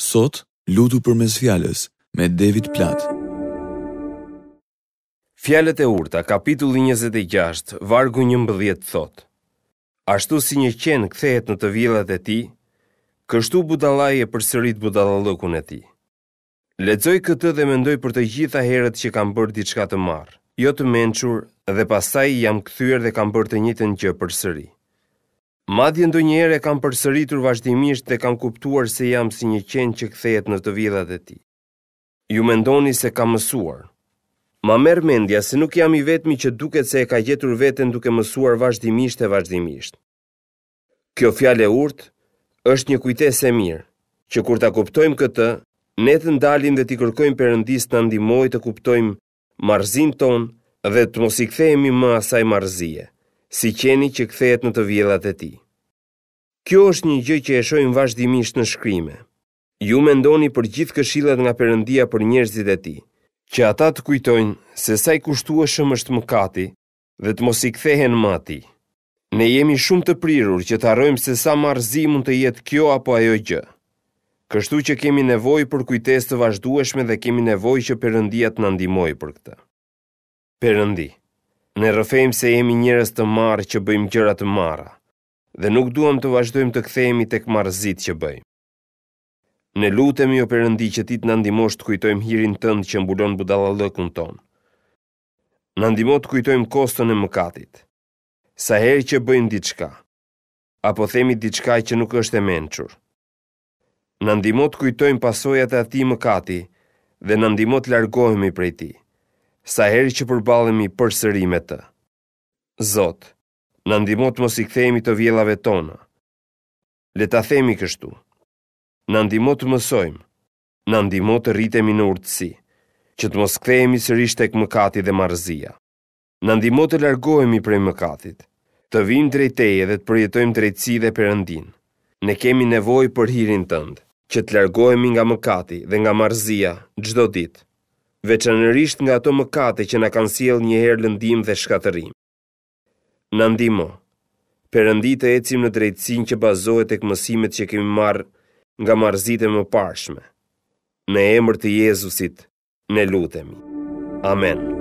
Sot, lutu për mes fjales, me David Platt. Fjallet e urta, kapitulli 26, vargu një mbëdhjet thot. Ashtu si një qenë kthehet në të vjelat e ti, kështu budalaj e përsërit budalalokun e ti. Ledzoj këtë dhe mendoj për të gjitha herët që kam bërë diçka të marë, jo të menqur dhe pasaj jam këthyër dhe kam bërë të njëtën që përsëri. Madje ndonjëherë kam përsëritur vazhdimisht dhe kam kuptuar se jam si një qenë që kthehet në të vjedhat e tij. Ju mendoni se kam mësuar. Ma merr mendja se nuk jam i vetmi që duket se e ka gjetur veten duke mësuar vazhdimisht e vazhdimisht. Kjo fjalë e urt është një kujtesë e mirë që kur ta kuptojmë këtë, ne të ndalim dhe t'i kërkojmë Perëndis të na ndihmojë të kuptojmë marrëzin ton dhe të mos i kthehemi më asaj marrëzie si qeni që kthehet në të vjellat e tij. Kjo është një gjë që e shohim vazhdimisht në shkrimë. Ju mendoni për gjithë këshillat nga Perëndia për njerëzit e tij, që ata të kujtojnë se sa i kushtueshëm është mëkati dhe të mos i kthehen më atij. Ne jemi shumë të prirur që të harrojmë se sa marrzi mund të jetë kjo apo ajo gjë. Kështu që kemi nevojë për kujtesë të vazhdueshme dhe kemi nevojë që Perëndia të na ndihmojë për këtë. Perëndi, Ne rëfejmë se jemi njërës të marë që bëjmë gjërat të mara, dhe nuk duham të vazhdojmë të kthejmi të këmarëzit që bëjmë. Ne lutemi o jo përëndi që ti të nëndimosh të kujtojmë hirin tëndë që mbulon budalalëkun tonë. Nëndimo të kujtojmë kostën e mëkatit. Sa herë që bëjmë diçka, apo themi diçka që nuk është e menqur. Nëndimo të kujtojmë pasojat e ati mëkati dhe nëndimo të largohemi prej ti sa heri që përbalemi për sërime të. Zot, në ndimot mos i kthejemi të vjelave tona. Leta themi kështu. Në ndimot mësojmë, në ndimot të rritemi në urtësi, që të mos kthejemi sërisht e mëkati dhe marëzia. Në ndimot të largohemi prej mëkatit, të vim drejteje dhe të përjetojmë drejtësi dhe përëndin. Ne kemi nevoj për hirin tëndë, që të largohemi nga mëkati dhe nga marëzia gjdo ditë veçanërisht nga ato mëkate që na kanë sjell një herë lëndim dhe shkatërim. Na ndihmo. Perëndite ecim në drejtësinë që bazohet tek mësimet që kemi marrë nga marrëzitë e mëparshme. Në emër të Jezusit, ne lutemi. Amen.